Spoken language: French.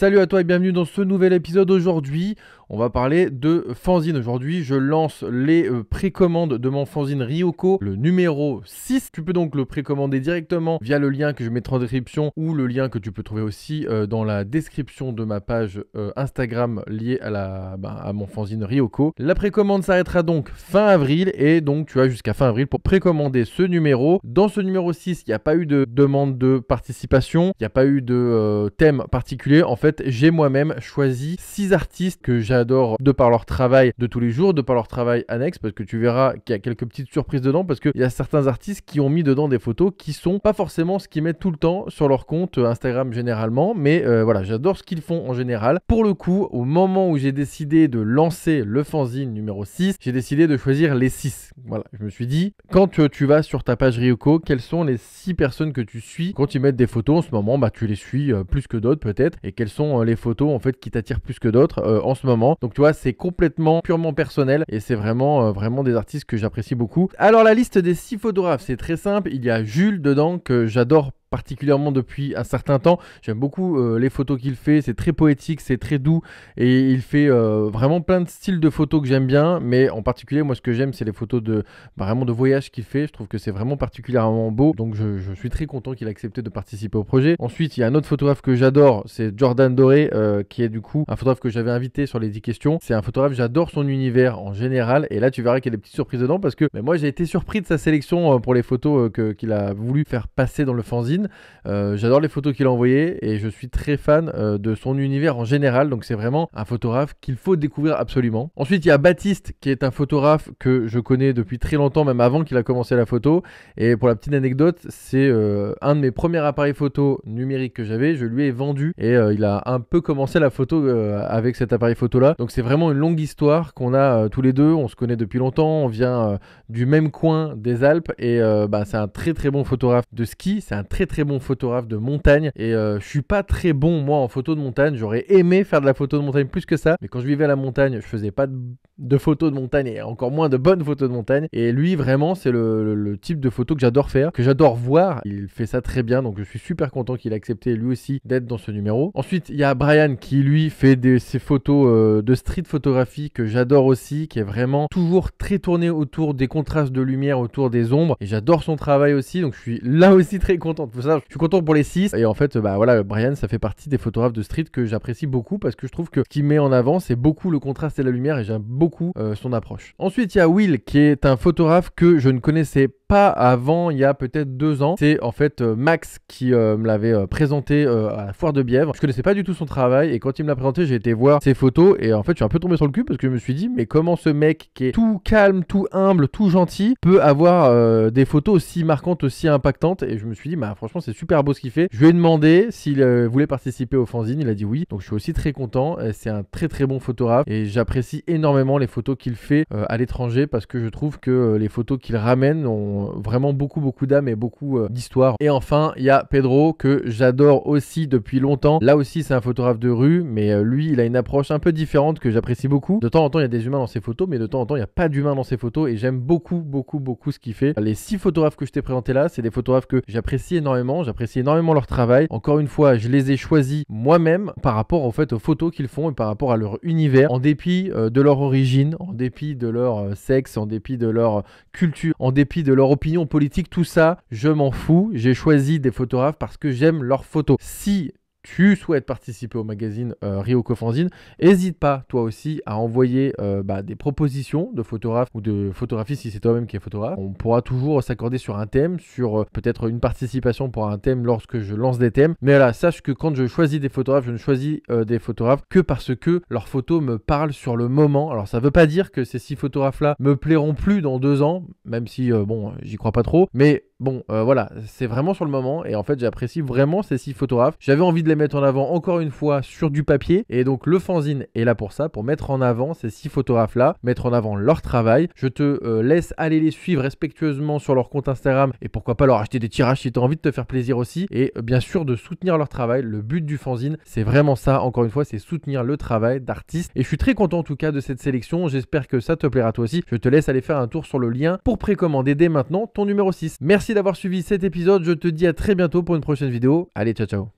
Salut à toi et bienvenue dans ce nouvel épisode. Aujourd'hui, on va parler de fanzine. Aujourd'hui, je lance les euh, précommandes de mon fanzine Ryoko, le numéro 6. Tu peux donc le précommander directement via le lien que je mettrai en description ou le lien que tu peux trouver aussi euh, dans la description de ma page euh, Instagram liée à, la, bah, à mon fanzine Ryoko. La précommande s'arrêtera donc fin avril et donc tu as jusqu'à fin avril pour précommander ce numéro. Dans ce numéro 6, il n'y a pas eu de demande de participation, il n'y a pas eu de thème particulier. En fait, j'ai moi-même choisi six artistes que j'adore de par leur travail de tous les jours, de par leur travail annexe, parce que tu verras qu'il y a quelques petites surprises dedans, parce qu'il y a certains artistes qui ont mis dedans des photos qui sont pas forcément ce qu'ils mettent tout le temps sur leur compte Instagram généralement, mais euh, voilà, j'adore ce qu'ils font en général. Pour le coup, au moment où j'ai décidé de lancer le fanzine numéro 6, j'ai décidé de choisir les 6. Voilà, je me suis dit, quand euh, tu vas sur ta page ryuko quelles sont les 6 personnes que tu suis Quand ils mettent des photos en ce moment, bah tu les suis euh, plus que d'autres peut-être, et quelles sont euh, les photos en fait qui t'attirent plus que d'autres euh, en ce moment. Donc tu vois, c'est complètement purement personnel et c'est vraiment euh, vraiment des artistes que j'apprécie beaucoup. Alors la liste des six photographes, c'est très simple, il y a Jules dedans que j'adore particulièrement depuis un certain temps. J'aime beaucoup euh, les photos qu'il fait, c'est très poétique, c'est très doux et il fait euh, vraiment plein de styles de photos que j'aime bien, mais en particulier moi ce que j'aime c'est les photos de vraiment de voyage qu'il fait. Je trouve que c'est vraiment particulièrement beau, donc je, suis très content qu'il ait accepté de participer au projet. Ensuite il y a un autre photographe que j'adore, c'est Jordan Doré euh, qui est du coup un photographe que j'avais invité sur les 10 questions. C'est un photographe, j'adore son univers en général et là tu verras qu'il y a des petites surprises dedans parce que moi j'ai été surpris de sa sélection pour les photos qu'il a voulu faire passer dans le fanzine. Euh, j'adore les photos qu'il a envoyées et je suis très fan euh, de son univers en général. Donc c'est vraiment un photographe qu'il faut découvrir absolument. Ensuite, il y a Baptiste qui est un photographe que je connais depuis très longtemps, même avant qu'il a commencé la photo. Et pour la petite anecdote, c'est euh, un de mes premiers appareils photo numériques que j'avais. Je lui ai vendu et il a un peu commencé la photo avec cet appareil photo là. Donc c'est vraiment une longue histoire qu'on a tous les deux. On se connaît depuis longtemps. On vient du même coin des Alpes et bah, c'est un très très bon photographe de ski. C'est un très très bon photographe de montagne et euh, je suis pas très bon moi en photo de montagne. J'aurais aimé faire de la photo de montagne plus que ça, mais quand je vivais à la montagne, je faisais pas de, photos de montagne et encore moins de bonnes photos de montagne. Et lui, vraiment, c'est le, type de photo que j'adore faire, que j'adore voir. Il fait ça très bien, donc je suis super content qu'il ait accepté lui aussi d'être dans ce numéro. Ensuite, il y a Brian qui lui fait des, ses photos euh, de street photographie que j'adore aussi, qui est vraiment toujours très tourné autour des contrastes de lumière, autour des ombres. Et j'adore son travail aussi, donc je suis là aussi très content je suis content pour les 6. Et en fait, bah voilà, Brian, ça fait partie des photographes de street que j'apprécie beaucoup parce que je trouve que ce qu'il met en avant, c'est beaucoup le contraste et la lumière et j'aime beaucoup euh, son approche. Ensuite, il y a Will qui est un photographe que je ne connaissais pas avant il y a peut-être deux ans. C'est en fait euh, Max qui euh, me l'avait présenté à la foire de Bièvre. Je connaissais pas du tout son travail et quand il me l'a présenté, j'ai été voir ses photos et en fait, je suis un peu tombé sur le cul parce que je me suis dit, mais comment ce mec qui est tout calme, tout humble, tout gentil peut avoir des photos aussi marquantes, aussi impactantes Et je me suis dit, bah franchement, Franchement, c'est super beau ce qu'il fait. Je lui ai demandé s'il euh, voulait participer au fanzine. Il a dit oui. Donc, je suis aussi très content. Euh, c'est un très très bon photographe et j'apprécie énormément les photos qu'il fait euh, à l'étranger parce que je trouve que les photos qu'il ramène ont vraiment beaucoup beaucoup d'âme et beaucoup d'histoire. Et enfin, il y a Pedro que j'adore aussi depuis longtemps. Là aussi, c'est un photographe de rue, mais lui, il a une approche un peu différente que j'apprécie beaucoup. De temps en temps, il y a des humains dans ses photos, mais de temps en temps, il n'y a pas d'humains dans ses photos et j'aime beaucoup beaucoup beaucoup ce qu'il fait. Les six photographes que je t'ai présentés là, c'est des photographes que j'apprécie énormément j'apprécie énormément leur travail. Encore une fois, je les ai choisis moi-même par rapport au fait aux photos qu'ils font et par rapport à leur univers, en dépit euh, de leur origine, en dépit de leur euh, sexe, en dépit de leur euh, culture, en dépit de leur opinion politique, tout ça, je m'en fous. J'ai choisi des photographes parce que j'aime leurs photos. Si tu souhaites participer au magazine euh, Rio Cofanzine, n'hésite pas toi aussi à envoyer euh, bah, des propositions de photographes ou de photographies si c'est toi-même qui es photographe. On pourra toujours s'accorder sur un thème, sur euh, peut-être une participation pour un thème lorsque je lance des thèmes. Mais voilà, sache que quand je choisis des photographes, je ne choisis des photographes que parce que leurs photos me parlent sur le moment. Alors ça ne veut pas dire que ces six photographes-là me plairont plus dans deux ans, même si bon, j'y crois pas trop. Mais Bon, euh, voilà, c'est vraiment sur le moment et en fait j'apprécie vraiment ces six photographes. J'avais envie de les mettre en avant encore une fois sur du papier et donc le fanzine est là pour ça, pour mettre en avant ces six photographes là, mettre en avant leur travail. Je te euh, laisse aller les suivre respectueusement sur leur compte Instagram et pourquoi pas leur acheter des tirages si tu as envie de te faire plaisir aussi et euh, bien sûr de soutenir leur travail. Le but du fanzine, c'est vraiment ça, encore une fois, c'est soutenir le travail d'artistes et je suis très content en tout cas de cette sélection. J'espère que ça te plaira toi aussi. Je te laisse aller faire un tour sur le lien pour précommander dès maintenant ton numéro 6. Merci d'avoir suivi cet épisode. Je te dis à très bientôt pour une prochaine vidéo. Allez, ciao ciao.